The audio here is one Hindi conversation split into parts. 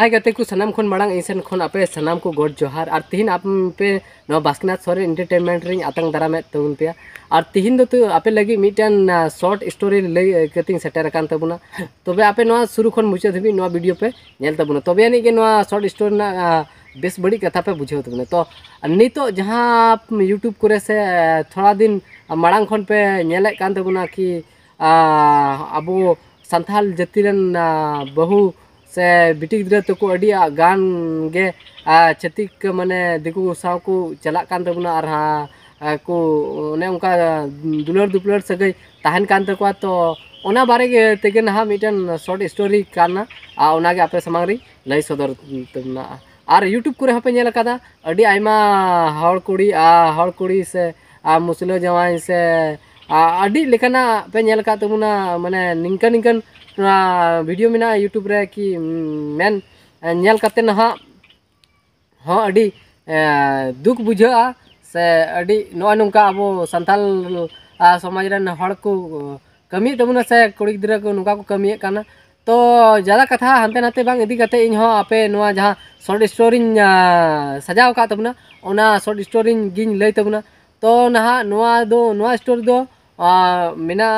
ᱟᱭᱜᱟᱛᱮ ᱠᱚ ᱥᱟᱱᱟᱢ ᱠᱷᱚᱱ ᱢᱟᱲᱟᱝ ᱤᱧ ᱥᱮᱱ ᱠᱷᱚᱱ ᱟᱯᱮ ᱥᱟᱱᱟᱢ ᱠᱚ ᱜᱚᱰ ᱡᱚᱦᱟᱨ ᱟᱨ ᱛᱮᱦᱮᱧ ᱟᱯᱮ ᱱᱚᱣᱟ ᱵᱟᱥᱠᱤᱱᱟᱛ ᱥᱚᱨᱮᱱ ᱮᱱᱴᱟᱨᱴᱮᱱᱢᱮᱱᱴ ᱨᱤᱧ ᱟᱛᱟᱝ ᱫᱟᱨᱟᱢᱮᱫ ᱛᱟᱵᱚᱱ ᱯᱮᱭᱟ ᱟᱨ ᱛᱮᱦᱮᱧ ᱫᱚ ᱟᱯᱮ ᱞᱟᱹᱜᱤᱫ ᱢᱤᱫᱴᱟᱱ ᱥᱚᱨᱴ ᱥᱴᱳᱨᱤ ᱞᱟᱹᱭ ᱠᱟᱛᱮᱧ ᱥᱮᱴᱮᱨ ᱟᱠᱟᱱ ᱛᱟᱵᱚᱱᱟ ᱛᱚᱵᱮ ᱟᱯᱮ ᱱᱚᱣᱟ ᱥᱩᱨᱩ ᱠᱷᱚᱱ ᱢᱩᱪᱟᱹᱫ ᱫᱷᱟᱹᱵᱤᱡ ᱱᱚᱣᱟ ᱵᱷᱤᱰᱤᱭᱳ ᱯᱮ ᱧᱮᱞ ᱛᱟᱵᱚᱱᱟ ᱛᱚᱵᱮ ᱟᱹᱱᱤᱡ ᱜᱮ ᱱᱚᱣᱟ ᱥᱚᱨᱴ ᱥᱴᱳᱨᱤ ᱨᱮᱱᱟᱜ बेस बड़ी कथा पे बुझे तब तो नितो जहाँ यूट्यूब को से थोड़ा दिन मांग खन पे नेले कि अब सान्थाल जति बहु से बिटी गिद्रा तो गान गे छतिक माने दिकु सावको चलान तबना और हाँ को दुलर दुपलर सगै तहन तक तो बारे तेगे ना मिटन शॉर्ट स्टोरी करना आप सामांग लई सदर तबना और यूट्यूब को हेलका कुड़ी कुड़ी से मुसलो जवान से पे तबना मैंने निकन निकन भिडियो में यूट्यूब कि ना हाँ अभी दुख बुझा से ना अब सानल समाज को कमी तबना से कुड़ी गिरा को नौका को कमी करना तो ज़्यादा कथा हाते नाते बांग इन आपे जहाँ शॉर्ट स्टोरी सजाव का तबना स्टोरी गिन लई तो नहा नुआ स्टोरी मेना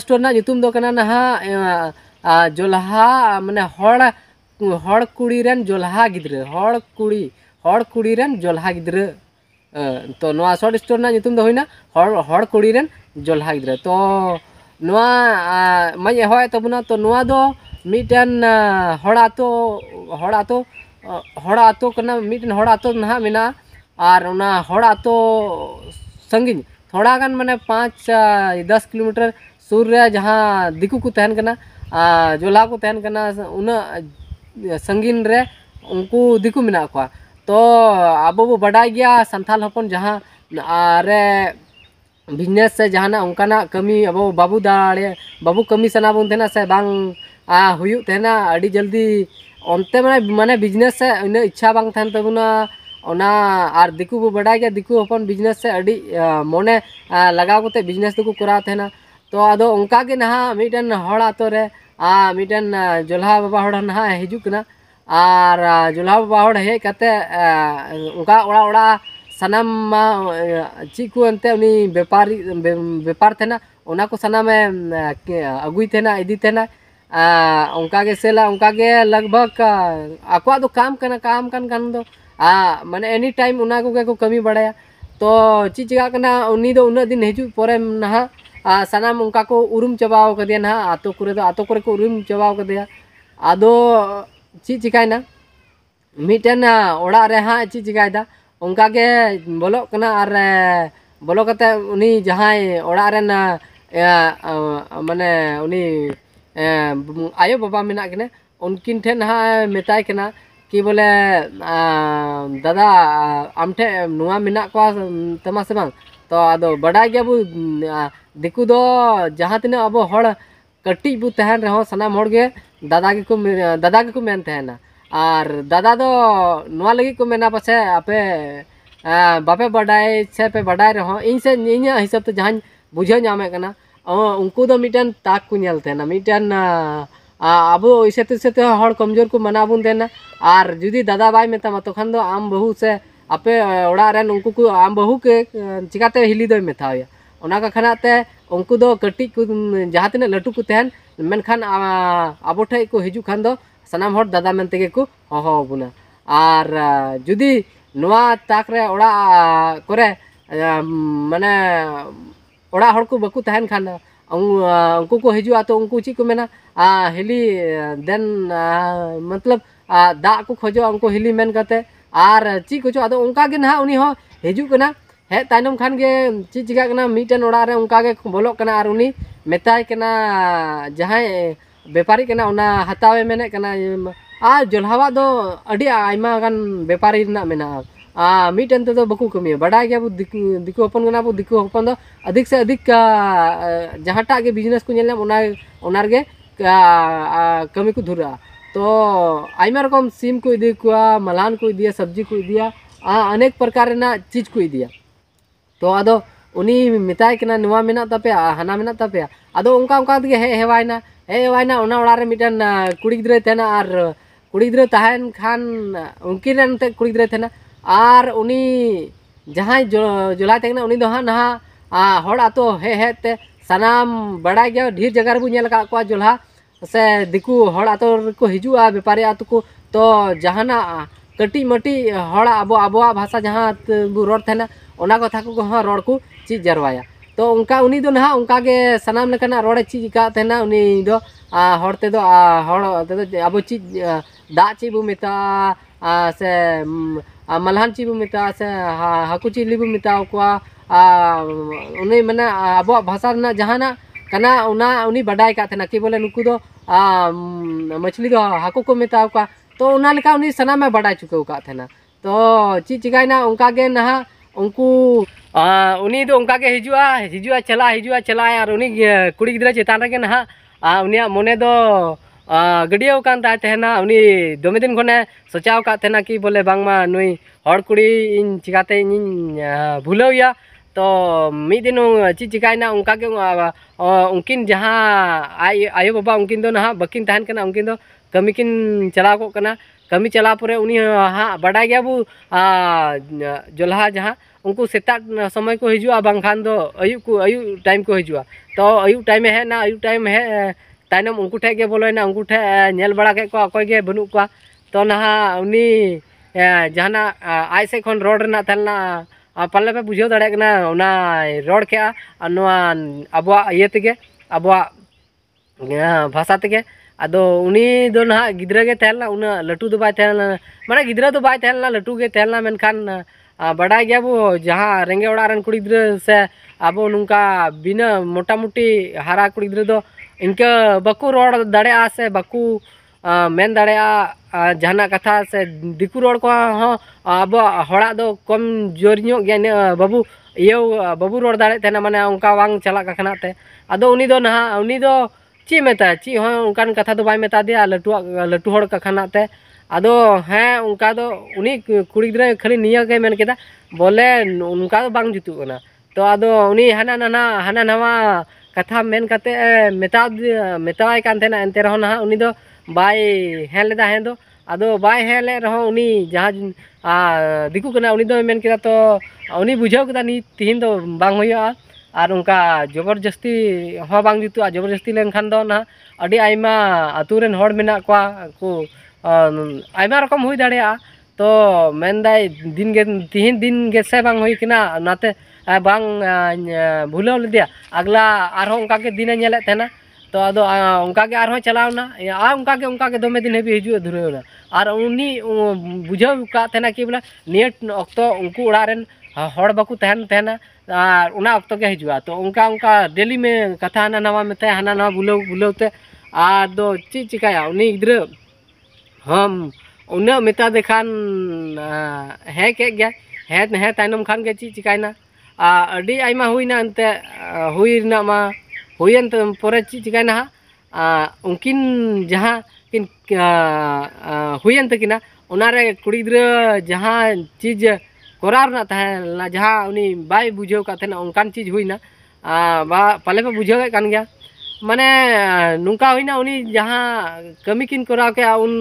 स्टोर नुम नहा जोल्हा मैंने कुड़ी रेन जोल्हा गिद्र कुड़ी कुड़ी रेन जोल्हा गिद्र तो शर्ट स्टोर नुम कुड़ी रेन जोल्हा गिद्र तो मज एह तबना तो मीटन मिट्टन ना मेना और संगी थोड़ा गान मैंने पाँच दस किलोमीटर सूर जहाँ दिकू को तहन करना जोला को तहन करना उन्ना संगीन रे उनको दिकू मना को तो अब वो बड़ा गया संथाल हपन जहाँ रे बिजनेस से जहाँ उनका कमी अब बाबू दाड़े बाबू कमी सना बन थे से बांग आ जल्दी अंते मैंने मैंने बिजनेस से इच्छा बांग थे तबना और दिकू को बड़ा दिकू अपन बिजनेस से अड़ी मोने लगा को बिजनेस दुकू करा थे ना तो अद उनका के ना मीटन हड़ आतो रे आ मीटन जोल्हा बाबा हड़ ना हजुकना और जोल्हा बाबा हड़ हे कते उनका ओड़ा ओड़ा सनम मा ची को अंते उनी व्यापारी व्यापार थे ना उना को सनम अगुई थे ना इदी थे ना उनका के सेला उनका के लगभग आकवा तो काम करना काम कन कन दो मैं एनी टाइम को कमी बड़ा तो चीज चिका उनी उन्ना दिन हजू पर ना सनाम उनका को उम चाबाव कदिया ना आतो करे आतो करे को उम चाबाव कदिया आद ची चिकायना मिटन ओड़ा रे हाँ ची चिकायदा उनका के बोलो कना और बोलो कते उनी जहां ओड़ा रे ना माने उनी आयो बाबा मेना किने उनकिन ठेन हाँ मेताय किना कि बोले दादा आमठे नुआ मिना तमा से तो अब बड़ा गया दिकू दो जहाँ तीन अब हर कटी बु तहन रहो सना दादा को दादा के को मेन तहना आर दादा दो नुआ लगी को मेना पछे आपे बापे बड़ाए छे पे बड़ाए रहे इन से इन हिसाब तो जहाँ बुझे जामे करना उनको तो मिटन ताक को नेल तहना मिटन अब इसे से तो कमजोर को मना बन देना और जुदी दादा बै मेता तक तो आम बहू से आपे ओरें उनको को आम बहू के चिकाते हिली दतावे खानते उनको कटी को जहाँ तीन लाटू को तहन मेखान अब को हजू खान सनाम दादा मनते हहोबना और जुदी तकरे ओड़ा कोरे माने ओड़ा को बाकू तहन खाना उनको अं, अं, को हजू तो उनको चीज को मेना आ हिली देन आ, मतलब आ दा को खोजो उनको हिली मेन करते आर ची को अद तो उनका के ना उनी हो हजू कना हे तायनम खान के ची चिका कना मीटन ओड़ा रे उनका के बोलो कना और उनी मेताय कना जहां बेपारी कना उना हतावे मेने कना आ जोलहावा दो अड़ी आयमा गन बेपारी ना मेना मीट अंत बकू कमी बड़ा गया दिकोपन गना दिकोपन अधिक से अधिक जहाँटागे बिजनेस को कमी को धुर तो रकम सीम को इदी को मलान को इदी सब्जी को इदी अनेक प्रकार चीज को इदी तो अब मतना तपे हना मेना तपे अद हेवायना हेवायना मिटन कुड़ी गिरा कुड़ी गिरा खान उनकी कुड़ी गिरा और उन्नी जहाँ जोलते हाँ ना हर आतो हे हेते सनाम बड़ा गया ढेर जगह रेल को जोल्हा से दिकू हर आतो को हजूँ बेपारे आतो को तो जहाँ कटी मटी हर अब अब भाषा जहाँ रहा कथा को हाँ रड़ को चीज जरवाया तो उनका उन्नी दो ना उनका सनाम रड़ चीजना उन्नी तेद अब चीज दा चीबू मेता से मलहान ची बता से हाकू ची ली बता को अब भाषा जहाँ कना कि बोले नुक मछली दो हाकू को मताव तो सना में बड़ा चुके थे ना तो ची चिकायना उनका गे ना उनको उनका गे हिजुआ हिजुआ चला हिजुआ चला और उनी कुड़ी गिद्रा ना उनिया मोने गाड़ियाना उन दमे दिन खन सोचावना कि बोले बामा नई हर कुड़ी चिकाते भूलिया तो मीदिन चे चिकायना उनका उनकिन जहाँ आई आयो बाबा उनकिन दो ना बकिन तहन करना उनकिन दो कमी किन चलाव करना कमी चला पर हाँ बड़ा गया जोल्हा जहाँ उनको सेता समय को हजू बाखान अयु टाइम को हजू तो अयु टाइम हेना अयु टाइम हे, ना, अयु टाइम हे ᱛᱟᱭᱱᱚᱢ ᱩᱱᱠᱩ ᱴᱷᱮᱡ ᱜᱮ ᱵᱚᱞᱚᱭᱮᱱᱟ ᱩᱱᱠᱩ ᱴᱷᱮᱡ ᱧᱮᱞ ᱵᱟᱲᱟ ᱠᱮᱫ ᱠᱚᱣᱟ ᱚᱠᱚᱭ ᱜᱮ ᱵᱟᱹᱱᱩᱜ ᱠᱚᱣᱟ ᱛᱚ ᱱᱟᱦᱟᱜ ᱩᱱᱤ ᱡᱟᱦᱟᱱᱟᱜ ᱟᱡ ᱥᱮᱫ ᱠᱷᱚᱱ ᱨᱚᱲ ᱨᱮᱱᱟᱜ ᱛᱟᱦᱮᱸ ᱞᱮᱱᱟ ᱯᱟᱞᱮ ᱯᱮ ᱵᱩᱡᱷᱟᱹᱣ ᱫᱟᱲᱮᱭᱟᱜ ᱠᱟᱱᱟ ᱚᱱᱟᱭ ᱨᱚᱲ ᱠᱮᱜᱼᱟ ᱟᱨ ᱱᱚᱣᱟ ᱟᱵᱚᱣᱟᱜ ᱤᱭᱟᱹ ᱛᱮᱜᱮ ᱟᱵᱚᱣᱟᱜ ᱵᱷᱟᱥᱟ ᱛᱮᱜᱮ ᱟᱫᱚ ᱩᱱᱤ ᱫᱚ ᱱᱟᱦᱟᱜ ᱜᱤᱫᱽᱨᱟᱹ ᱜᱮ ᱛᱟᱦᱮᱸ ᱞᱮᱱᱟ ᱩᱱᱟᱹᱜ ᱞᱟᱹᱴᱩ ᱫᱚ ᱵᱟᱭ ᱛᱟᱦᱮᱸ ᱞᱮᱱᱟ ᱢᱟᱱᱮ ᱜᱤᱫᱽᱨᱟᱹ ᱫᱚ ᱵᱟᱭ ᱛᱟᱦᱮᱸ ᱞᱮᱱᱟ ᱞᱟᱹᱴᱩ ᱜᱮ ᱛᱟᱦᱮᱸ ᱞᱮᱱᱟ ᱢᱮᱱᱠᱷᱟᱱ ᱵᱟᱰᱟᱭ ᱜᱮᱭᱟᱵᱚ ᱡᱟᱦᱟᱸ ᱨᱮᱸᱜᱮᱡ ᱚᱲᱟᱜ ᱨᱮᱱ ᱠᱩᱲᱤ ᱜᱤᱫᱽᱨᱟᱹ ᱥᱮ ᱟᱵᱚ ᱱᱚᱝᱠᱟ ᱵᱤᱱᱟᱹ ᱢᱚᱴᱟᱢᱩᱴᱤ ᱦᱟᱨᱟ ᱠᱩᱲᱤ ᱜᱤᱫᱽᱨᱟᱹ ᱫᱚ इनके बकु हाँ, रोड दड़े से बकु मेन दड़े कथा से दिकु रोड को अब हड़ा दो कम जोर गया बाबू ये बाबू रोड दड़ेना माने वांग चलना अद उनी दो ना उनी दो ची मेता ची हाँ उनकान कथा तो बै मेता दे लटू लटू हर कखाना अद हाँ उनका दो उनी कुड़ी ग्रे खाली नियागे मन के बोले उनका तो बांग ना तो अद उनी हाना नाना हाना नवा ᱠᱟᱛᱷᱟ ᱢᱮᱱ ᱠᱟᱛᱮ ᱢᱮᱛᱟ ᱢᱮᱛᱟᱣᱟᱭ ᱠᱟᱱ ᱛᱟᱦᱮᱱᱟ ᱮᱱᱛᱮ ᱨᱮᱦᱚᱸ ᱱᱟᱦᱟᱜ ᱩᱱᱤ ᱫᱚ ᱵᱟᱭ ᱦᱮᱸ ᱞᱮᱫᱟ ᱦᱮᱸ ᱫᱚ ᱟᱫᱚ ᱵᱟᱭ ᱦᱮᱸ ᱞᱮᱫ ᱨᱮᱦᱚᱸ ᱩᱱᱤ ᱡᱟᱦᱟᱸ ᱫᱤᱠᱩ ᱠᱟᱱᱟ ᱩᱱᱤ ᱫᱚᱭ ᱢᱮᱱ ᱠᱮᱫᱟ ᱛᱚ ᱩᱱᱤ ᱵᱩᱡᱷᱟᱹᱣ ᱠᱮᱫᱟ ᱱᱤᱛ ᱛᱤᱦᱤᱧ ᱫᱚ ᱵᱟᱝ ᱦᱩᱭᱩᱜᱼᱟ ᱟᱨ ᱚᱱᱠᱟ ᱡᱚᱵᱚᱨᱡᱚᱥᱛᱤ ᱦᱚᱸ ᱵᱟᱝ ᱡᱩᱛᱩᱜᱼᱟ ᱡᱚᱵᱚᱨᱡᱚᱥᱛᱤ ᱞᱮᱱᱠᱷᱟᱱ ᱫᱚ ᱱᱟᱦᱟᱜ ᱟᱹᱰᱤ ᱟᱭᱢᱟ ᱟᱛᱳ ᱨᱮᱱ ᱦᱚᱲ ᱢᱮᱱᱟᱜ ᱠᱚᱣᱟ ᱠᱚ ᱟᱭᱢᱟ ᱨᱚᱠᱚᱢ ᱦᱩᱭ ᱫᱟᱲᱮᱭᱟᱜᱼᱟ ᱛᱚ ᱢᱮᱱᱫᱟᱭ ᱫᱤᱱᱜᱮ ᱛᱤᱦᱤᱧ ᱫᱤᱱ ᱜᱮᱥᱮ ᱵᱟᱝ ᱦᱩᱭ ᱠᱟᱱᱟ ᱚᱱᱟᱛᱮ बांग भूल अगला और दिन तेना तो अब चलावना दमे दिन हाबी हजू धुरेना और उन्नी बुझे कि बोले नियट वक्त उनको अड़ारे बाना के हजू तो उनका उनका डेली में कथा हाँ ना मत हाँ ना बुल बुलते ची चिकाय गाँव उन खान हे कैद हे तम खान चिकायना हुईन पर चिकाय ना उनकिन जहाँ किन हुईन तक कुड़ी ग्र चीज करार जहाँ उन्नी बाई बुझे उनकान चीज हुईना बा पाले पे बुझे गया माने नौका हुईना उन्नी जहाँ कमी किन करा के उन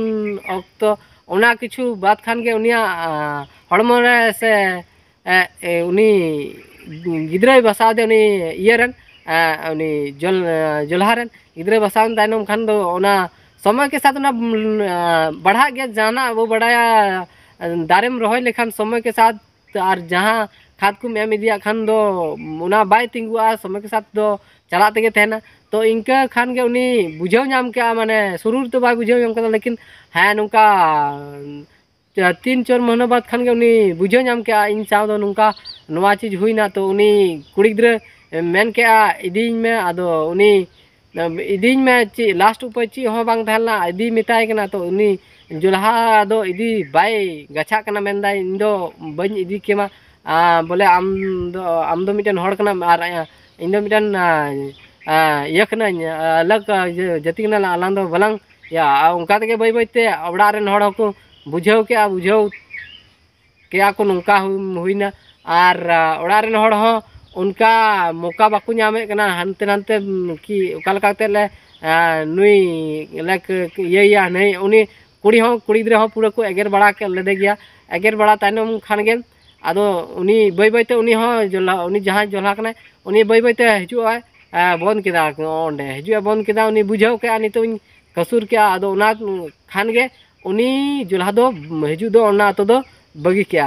वक्त तो, किछु बात खान के उनिया हड़म से उन्हीं गिद्रे बसा दे जल जोलहा रन गिद्रे बसा तायनम खान समय के साथ उना बढ़ा गया जाना वो बढ़ाया दारेम रोहय लेखान समय के साथ और जहाँ खाद को एम इदिया खान दो उना बाय तिंगुआ समय के साथ दो चला तेगे तहना तो इनका खान के उनी बुझे नाम के माने शुरू तो बाय बुझाव लेकिन है नुका तीन चार महीना बाद खान बुझे नाम के इन साथ नौका ना चीज हुईना तो उन्हें कुड़ी गिद्र मन के इदीन में अद इदीन में ची लास्ट उपाय ची इदी मिताय तो उन्हें जोलहा दो इदी बाय इन दो इदी बोले आम दो आम दो मिटन इन दो मिटन अलग जाति कना या उनका रेन को बुझे क्या बुझे क्या नौका हुईना और ओडारे उनका मौका बाम हनते हाते कि नई लाइक कुड़ी हों पूरा को एगे बड़ा के लेदे गया एगेर बड़ा तैनम खानगे अद बै बैते जहाँ जल्हा बै बैते हजूए बंद के अंडे हजू बंद के बुझे क्या कसुर के खानगे उनी जुल्हा हजूद बगी के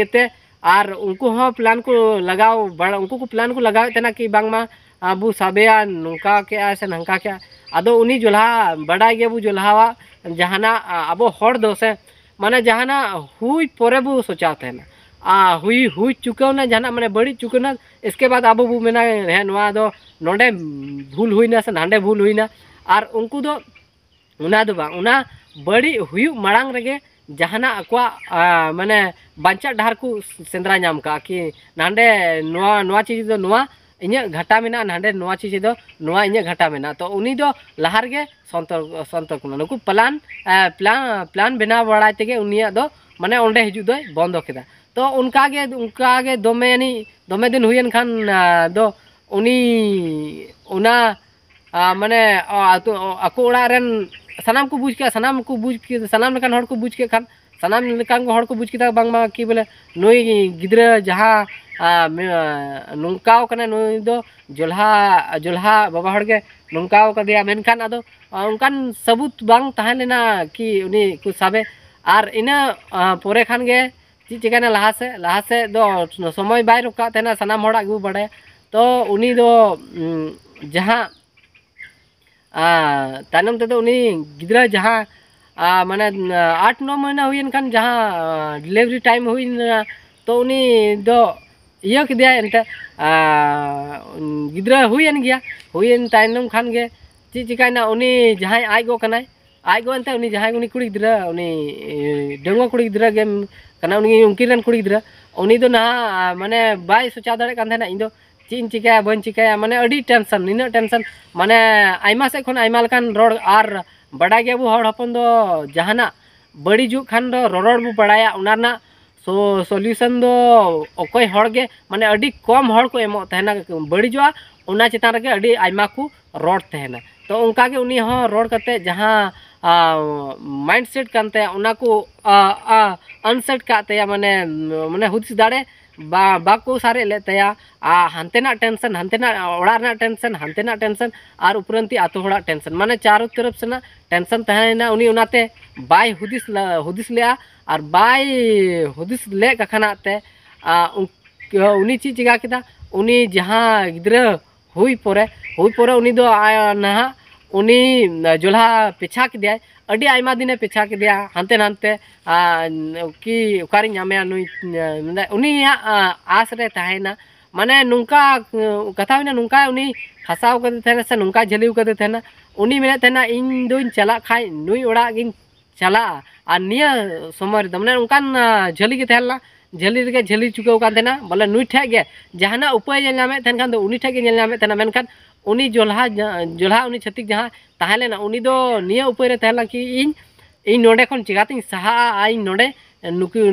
इते आर उनको हाँ प्लान को लगाओ बड़ा उनको को प्लान को लगा तेना कि बांगमा अब साबे नौका के से नंका के अद उनी जुल्हा बड़ा गे बू जुल्हावा जहाना अब हर दो से माने जहाना हुई पर बू सोचा थे आ हुई हुई चुकाओ ना जहाना माने बड़ी चुके ना इसके बाद अब बू मेना है नवा दो नोडे भूल हुई ना से नांडे भूल हुई ना आर उनको दो उना दो बा उना बड़ी हुई मांग रगे जहाँ आकुआ मैंने बांचा डहर को सेन्द्रा नाम का कि नाडे चीज इं घाटा मे ना चीज इं घाटा मे तो उन्हीं लहारे सतर सतर को नुक प्लान प्लान प्लान बना बड़ा तक उन दो बंद के तो उनका गे, उनका गे दोमे यानी दिन हुई खान दो उनी उना मैंने तो, अकोड़ा सामान को बुझके सामान को बुझ सामान लेकान को बुझ के खान सामान लेकान को बुझ के कि बोले नई गिद्रा जहां नौकाओ कने नई दो जोल्हा जोल्हा बाबा हड़के नौकाओ कदे मेनखान उनकान सबूत बांग कि उनी को साबे आर इना पोरे खान गे चीज चिकाने लहास से लहा से दो समय बाय रुका सामान हड़ा गु तो उनी दो जहां तनम तद उन्हीं गिद्रा जहाँ माने आठ नौ महीना हुई खान जहाँ डिलीवरी टाइम हुई तो उन्हीं दो ये किया हुई गया हुई तनम खान गे चीज चिकायना उन्हीं आज गो कना आज गोनते उन्हीं जहाँ उन्हीं कुड़ी गिद्रा उन्हीं डेंगू उनकी उनकी कुड़ी गिद्रा ना माने बाय सोचा दाड़े इन चीन चिकाय बन चिकाय मैं अभी टेंशन इन टेंशन मैंने आमा सब खान रोड आर बड़ा गया हड़पन जहाँ बड़ीजु खान रोड़ बू बड़ा उना सो सल्यूशन अकोगे मैं अभी कम को एमना बड़ीजा उना चितान रे अमा को रोड तेना तो उनका के उनी हो रोड करते जहाँ माइंड करते उना को अनसेट का मैंने मैंने हूदिस दाड़े बाको सारे लेते हेना टेंशन हेना टेंशन हेना टेंशन और उपरती आतो टेंशन माने चारों तरफ से टेंशन तहना उन बै हुदिस हुदिस ले बै हुदिस ले कखनाते उनी चीज चिका के उनी जहाँ गिद्र हुई पोरे हुई पोरे उनी दो आया ना उनी जोल्हा पिछा के दिया अभी दिन पेछा के हाते हनते कि आसरे आस तहना माने नुंका कथा होना नुंका उनी हसाव करते थे से नुंका झलिव करते थे उनी मेने तेना इन दोन चला खाई नुई ओड़ा चला आ निया समय रे माने उनकान झली के थेला झली रे झली बोले नुई ठे गे उपाय जेल खान तो उनी ठे के जेल नामे तेना मेनखान उनी जोलहा जोलहा उनी छतिक जहाँ তাহলে না উনি দ নিয়া উপরে তেলা কি ই ই নড়েখন জিগাতি সাহা আই নড়ে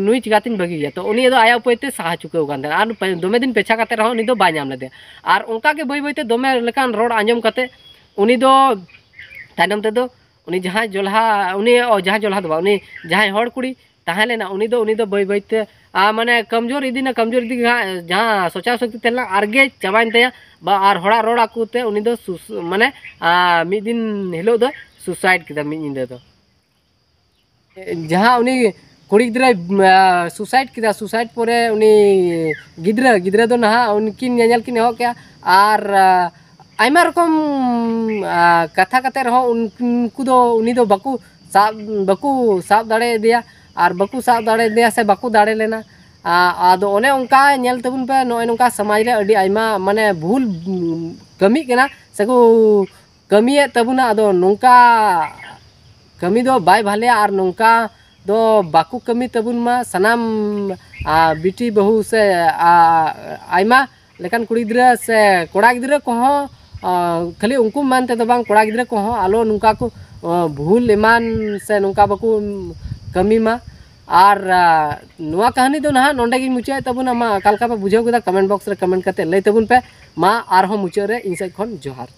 নুই জিগাতি বগি গয়া তো উনি দ আয়াপতে সাহা চুকো গান্দে আর পই দমে দিন পেছা কাতে রহনি দ বাই নামলে দে আর উনকা কে বই বইতে দমে লকান রোড আঞ্জম কাতে উনি দ তাইদম তে দ উনি জহা জোলহা উনি ও জহা জোলহা দবা উনি জহা হড়কুড়ি তাহলে না উনি দ উনি দ বই বইতে आ माने कमजोर इदीना कमजोर इदी जहाँ सोचा शक्ति थे आरगे चाबाइन ते बा होड़ा रोड़ा माने मिद दिन हिलो दो सुसाइड किदा मिद निंदा तो। जहाँ उनी कुड़ी गिद्रा सुसाइड किदा सुसाइड परे गिद्रा गिद्रा दो उनकिन नेजल किन हो क्या रकम कथा कते उनको साब बाकू साब दिया ᱟᱨ ᱵᱟᱠᱚ ᱥᱟᱵ ᱫᱟᱲᱮᱭᱟᱫᱮᱭᱟ ᱥᱮ ᱵᱟᱠᱚ ᱫᱟᱲᱮ ᱞᱮᱱᱟ ᱟᱫᱚ ᱚᱱᱮ ᱚᱱᱠᱟ ᱧᱮᱞ ᱛᱟᱵᱚᱱ ᱯᱮ ᱱᱚᱜᱼᱚᱭ ᱱᱚᱝᱠᱟ ᱥᱚᱢᱟᱡᱽ ᱨᱮ ᱟᱹᱰᱤ ᱟᱭᱢᱟ ᱢᱟᱱᱮ ᱵᱷᱩᱞ ᱠᱟᱹᱢᱤ ᱠᱟᱱᱟ ᱥᱮᱠᱚ ᱠᱟᱹᱢᱤᱭᱮᱫ ᱛᱟᱵᱚᱱᱟ ᱟᱫᱚ ᱱᱚᱝᱠᱟ ᱠᱟᱹᱢᱤ ᱫᱚ ᱵᱟᱭ ᱵᱷᱟᱞᱮᱭᱟ ᱟᱨ ᱱᱚᱝᱠᱟ ᱫᱚ ᱵᱟᱠᱚ ᱠᱟᱹᱢᱤ ᱛᱟᱵᱚᱱ ᱢᱟ ᱥᱟᱱᱟᱢ ᱵᱤᱴᱤ ᱵᱟᱹᱦᱩ ᱥᱮ ᱟᱭᱢᱟ ᱞᱮᱠᱟᱱ ᱠᱩᱲᱤ ᱜᱤᱫᱽᱨᱟᱹ ᱥᱮ ᱠᱚᱲᱟ ᱜᱤᱫᱽᱨᱟᱹ ᱠᱚᱦᱚᱸ ᱠᱷᱟᱹᱞᱤ ᱩᱱᱠᱩ ᱢᱮᱱ ᱛᱮᱫᱚ ᱵᱟᱝ ᱠᱚᱲᱟ ᱜᱤᱫᱽᱨᱟᱹ ᱠᱚᱦᱚᱸ ᱟᱞᱚ ᱱᱚᱝᱠᱟ ᱠᱚ ᱵᱷᱩᱞ ᱮᱢᱟᱱ ᱥᱮ ᱱᱚᱝᱠᱟ ᱵᱟᱠᱚ ᱠᱟᱹᱢᱤ ᱢᱟ ᱟᱨ ᱱᱚᱣᱟ ᱠᱟᱹᱦᱱᱤ ᱫᱚ ᱱᱟᱦᱟᱜ ᱱᱚᱸᱰᱮ ᱜᱤᱧ ᱢᱩᱪᱟᱹᱫ ᱛᱟᱵᱚᱱᱟ ᱢᱟ ᱚᱠᱟ ᱞᱮᱠᱟ ᱯᱮ ᱵᱩᱡᱷᱟᱹᱣ ᱠᱮᱫᱟ ᱠᱚᱢᱮᱱᱴ ᱵᱚᱠᱥ ᱨᱮ ᱠᱚᱢᱮᱱᱴ ᱠᱟᱛᱮ ᱞᱟᱹᱭ ᱛᱟᱵᱚᱱ ᱯᱮ ᱢᱟ ᱟᱨᱦᱚᱸ ᱢᱩᱪᱟᱹᱫ ᱨᱮ ᱤᱧ ᱥᱮᱫ ᱠᱷᱚᱱ ᱡᱚᱦᱟᱨ